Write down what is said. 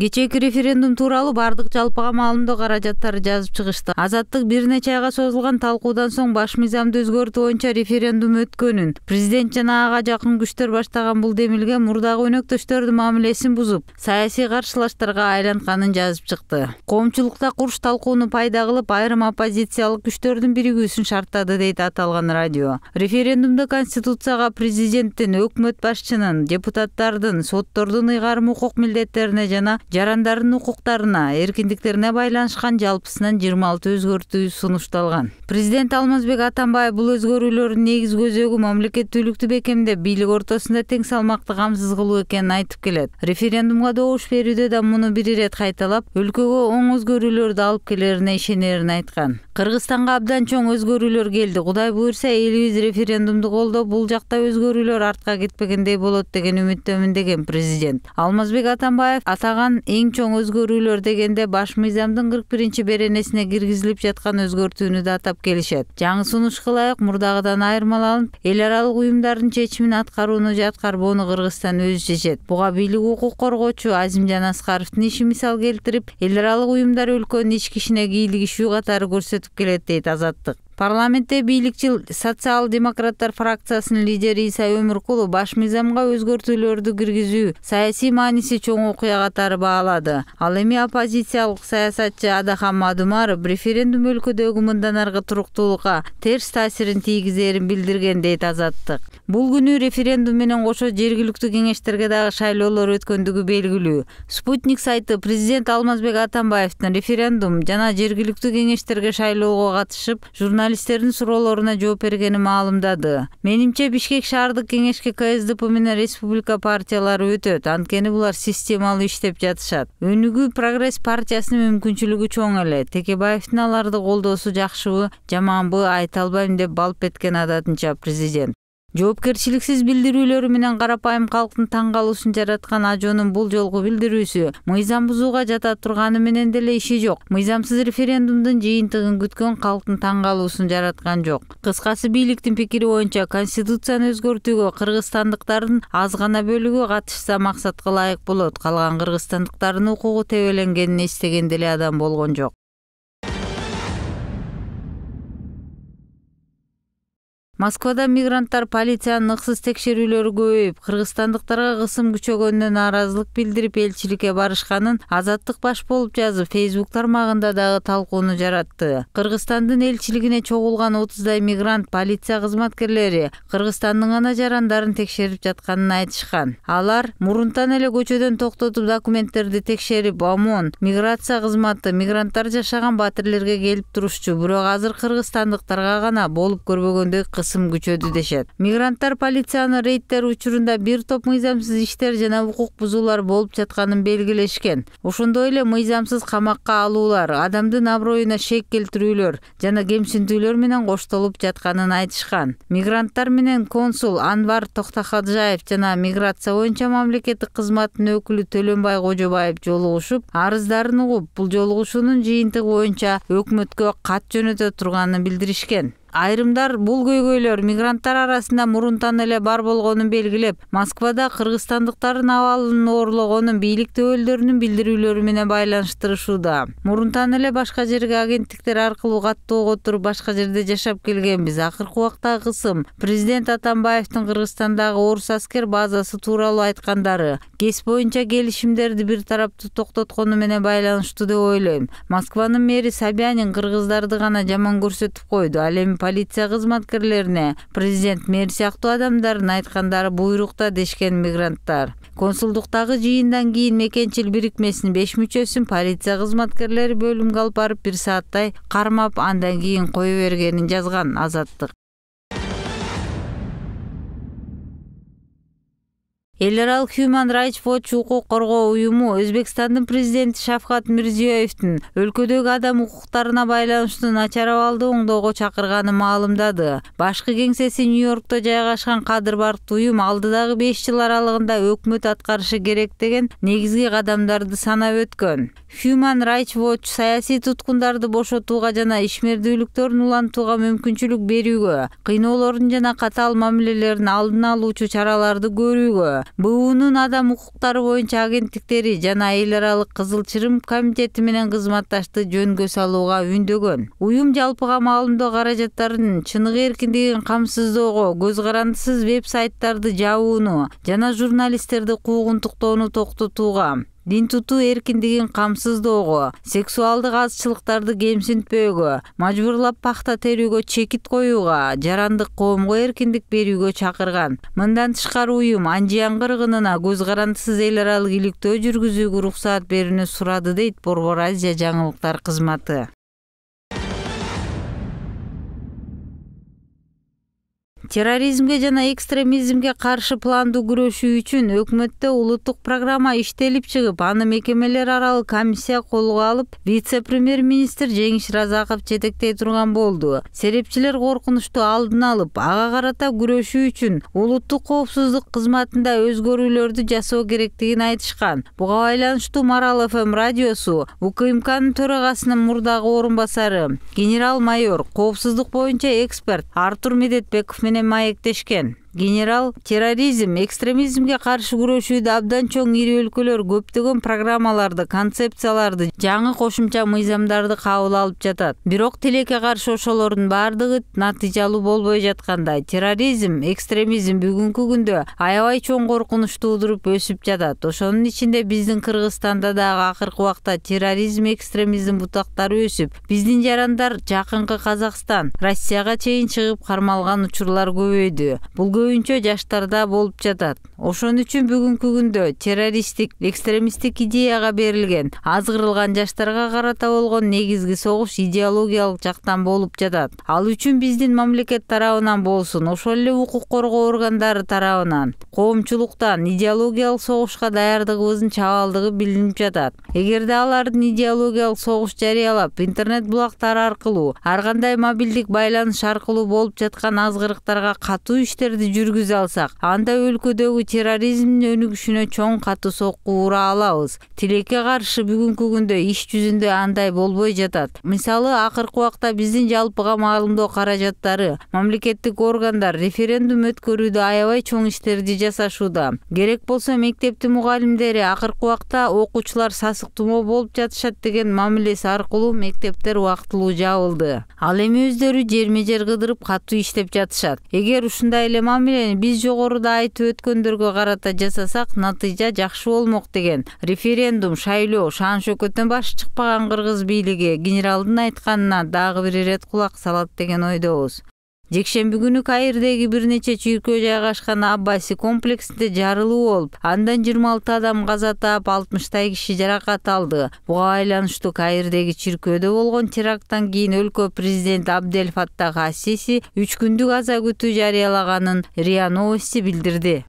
кечээки референдум тууралуу баардык жалпыга маалымдоо каражаттары жазып чыгышты азаттык бир нече айга созулган талкуудан соң баш мыйзамды өзгөртүү боюнча референдум өткөнүн президент жана ага жакын күчтөр баштаган бул демилге мурдагы өнөктөштөрдүн мамилесин бузуп саясий каршылаштарга айлантканын жазып чыкты коомчулукта курч талкууну пайда кылып айрым оппозициялык күчтөрдүн биригүүсүн шарттады дейт аталган радио референдумду конституцияга президенттин өкмөт башчынын депутаттардын соттордун ыйгарым укук милдеттерине жана жарандардын укуктарына эркиндиктерине байланышкан жалпысынан жыйырма алты өзгөртүү сунушталган президент алмазбек атамбаев бул өзгөрүүлөрдүн негизги өзөгү мамлекеттүүлүктү бекемдеп бийлик ортосунда тең салмакты камсыз кылуу экенин айтып келет референдумга добуш берүүдө да муну бир ирет кайталап өлкөгө оң өзгөрүүлөрдү алып келерине ишенерин айткан кыргызстанга абдан чоң өзгөрүүлөр келди кудай буюрса элибиз референдумду колдоп бул жакта өзгөрүүлөр артка кетпегендей болот деген үмүттөмүн деген президент алмазбек атамбаев атаган эң чоң өзгөрүүлөр дегенде баш мыйзамдын кырк биринчи беренесине киргизилип жаткан өзгөртүүнү да атап келишет жаңы сунушка ылайык мурдагыдан айырмаланып эл аралык уюмдардын чечимин аткарууну же аткарбоону кыргызстан өзү чечет буга бийлик укук коргоочу азимжан аскаровдун иши мисал келтирип эл аралык уюмдар өлкөнүн ички ишине кийлигишүү катары көрсөтүп келет дейт азаттык парламентте бийликчил социал демократтар фракциясынын лидери иса өмүркулов баш мыйзамга өзгөртүүлөрдү киргизүү саясий мааниси чоң окуя катары баалады ал эми оппозициялык саясатчы адахан мадумаров референдум өлкөдөгү мындан аркы туруктуулукка терс таасирин тийгизерин билдирген дейт азаттык бул күнү референдум менен кошо жергиликтүү кеңештерге дагы шайлоолор өткөндүгү белгилүү спутник сайты президент алмазбек атамбаевдин референдум жана жергиликтүү кеңештерге шайлоого катышып журналист журналисттердин суроолоруна жооп бергени маалымдады менимче бишкек шаардык кеңешке ксдп менен республика партиялары өтөт анткени булар системалуу иштеп жатышат өнүгүү прогресс партиясынын мүмкүнчүлүгү чоң эле текебаевдин аларды колдоосу жакшыбы жаманбы айта албайм деп балп эткен адатынча президент жоопкерчиликсиз билдирүүлөрү менен карапайым калктын таң калуусун жараткан ажонун бул жолку билдирүүсү мыйзам бузууга жата турганы менен деле иши жок мыйзамсыз референдумдун жыйынтыгын күткөн калктын таң калуусун жараткан жок кыскасы бийликтин пикири боюнча конституцияны өзгөртүүгө кыргызстандыктардын аз гана бөлүгү катышса максатка ылайык болот калган кыргызстандыктардын укугу тебеленгенин эстеген деле адам болгон жок москвада мигранттар полициянын ыксыз текшерүүлөрү көбөйүп кыргызстандыктарга кысым күчөгөнүнө нааразылык билдирип элчиликке барышканын азаттык баш болуп жазып фейсбук тармагында дагы талкууну жаратты кыргызстандын элчилигине чогулган отуздай мигрант полиция кызматкерлери кыргызстандын гана жарандарын текшерип жатканын айтышкан алар мурунтан эле көчөдөн токтотуп документтерди текшерип омон миграция кызматы мигранттар жашаган батирлерге келип турушчу бирок азыр кыргызстандыктарга гана болуп көрбөгөндөй кыс басым күчөдү дешет мигранттар полицияны рейддер учурунда бир топ мыйзамсыз иштер жана укук бузуулар болуп жатканын белгилешкен ошондой эле мыйзамсыз камакка алуулар адамдын аброюна шек келтирүүлөр жана кемсинтүүлөр менен коштолуп жатканын айтышкан мигранттар менен консул анвар токтахаджаев жана миграция боюнча мамлекеттик кызматтын өкүлү төлөнбай кожобаев жолугушуп арыздарын угуп бул жолугушуунун жыйынтыгы боюнча өкмөткө кат жөнөтө турганын билдиришкен айрымдар бул көйгөйлөр мигранттар арасында мурунтан эле бар болгонун белгилеп москвада кыргызстандыктардын абалын оорлогонун бийлик өкүлдөрүнүн билдирүүлөрү менен байланыштырышууда мурунтан эле башка жерге агенттиктер аркылуу каттоого туруп башка жерде жашап келгенбиз акыркы убакта кысым президент атамбаевдин кыргызстандагы орус аскер базасы тууралуу айткандары гэс боюнча келишимдерди бир тараптуу токтоткону менен байланыштуу деп ойлойм москванын мэри собянин кыргыздарды гана жаман көрсөтүп койду ал эми полиция кызматкерлерине президент мэр сыяктуу адамдардын айткандары буйрукта дешкен мигранттар консулдуктагы жыйындан кийин мекенчил бирикмесинин беш мүчөсүн полиция кызматкерлери бөлүмгө алып барып бир сааттай кармап андан кийин кое бергенин жазган азаттык эл аралык human rights watch укук коргоо уюму өзбекстандын президенти шавкат мирзиеевдин өлкөдөгү адам укуктарына байланыштуу начар абалды оңдоого чакырганын маалымдады башкы кеңсеси нью йоркто жайгашкан кадыр барктуу уюм алдыдагы беш жыл аралыгында өкмөт аткарышы керек деген негизги кадамдарды санап өткөн human rights watch саясий туткундарды бошотууга жана ишмердүүлүктөрүн улантууга мүмкүнчүлүк берүүгө кыйноолордун жана катаал мамилелердин алдын алуучу чараларды көрүүгө бунун адам укуктары боюнча агенттиктери жана эл аралык кызыл чырым комитети менен кызматташты жөнгө салууга үндөгөн уюм жалпыга маалымдоо каражаттарын чыныгы эркиндигин камсыздоого көз карандысыз веб сайттарды жабууну жана журналисттерди куугунтуктоону токтотууга дин тутуу эркиндигин камсыздоого сексуалдык азчылыктарды кемсинтпөөгө мажбурлап пахта терүүгө чекит коюуга жарандык коомго эркиндик берүүгө чакырган мындан тышкары уюм анжиян кыргынына көз карандысыз эл аралык иликтөө жүргүзүүгө уруксаат берүүнү сурады дейт борбор азия жаңылыктар кызматы терроризмге жана экстремизмге каршы пландуу күрөшүү үчүн өкмөттө улуттук программа иштелип чыгып аны мекемелер аралык комиссия колго алып вице премьер министр жеңиш разаков жетектей турган болду серепчилер коркунучту алдын алып ага карата күрөшүү үчүн улуттук коопсуздук кызматында өзгөрүүлөрдү жасоо керектигин айтышкан буга байланыштуу марал фм радиосу укмкнын төрагасынын мурдагы орун басары генерал майор коопсуздук боюнча эксперт артур медетбеков менен in my генерал терроризм экстремизмге каршы күрөшүүдө абдан чоң ири өлкөлөр көптөгөн программаларды концепцияларды жаңы кошумча мыйзамдарды кабыл алып жатат бирок тилекке каршы ошолордун баардыгы натыйжалуу болбой жаткандай терроризм экстремизм бүгүнкү күндө аябай чоң коркунуч туудуруп өсүп жатат ошонун ичинде биздин кыргызстанда дагы акыркы убакта терроризм экстремизм бутактары өсүп биздин жарандар жакынкы казакстан россияга чейин чыгып кармалган учурлар көбөйдү бул көбүнчө жаштарда болуп жатат ошон үчүн бүгүнкү күндө террористтик экстремисттик идеяга берилген азгырылган жаштарга карата болгон негизги согуш идеологиялык жактан болуп жатат ал үчүн биздин мамлекет тарабынан болсун ошол эле укук коргоо органдары тарабынан коомчулуктан идеологиялык согушка даярдыгыбыздын чабалдыгы билинип жатат эгерде алардын идеологиялык согуш жарыялап интернет булактары аркылуу ар кандай мобилдик байланыш аркылуу болуп жаткан азгырыктарга катуу иштерди жүргүзө алсак анда өлкөдөгү терроризмдин өнүгүшүнө чоң катуу сокку ура алабыз тилекке каршы бүгүнкү күндө иш жүзүндө андай болбой жатат мисалы акыркы убакта биздин жалпыга маалымдоо каражаттары мамлекеттик органдар референдум өткөрүүдө аябай чоң иштерди жасашууда керек болсо мектептин мугалимдери акыркы убакта окуучулар сасык тумоо болуп жатышат деген мамилеси аркылуу мектептер убактылуу жабылды ал эми өздөрү жерме жер кыдырып катуу иштеп жатышат эгер ушундай эле мен биз жогоруда айтып өткөндөргө карата жасасак натыйжа жакшы болмок деген референдум шайлоо шаан шөкөттөн башы чыкпаган кыргыз бийлиги генералдын айтканына дагы бир ирет кулак салат деген ойдобуз жекшемби күнү каирдеги бир нече чиркөө жайгашкан аббаси комплексинде жарылуу болуп андан жыйырма алты адам каза таап алтымыштай киши жаракат алды буга байланыштуу каирдеги чиркөөдө болгон терактан кийин өлкө президенти фаттах хасиси үч күндүк аза күтүү жарыялаганын риа новости билдирди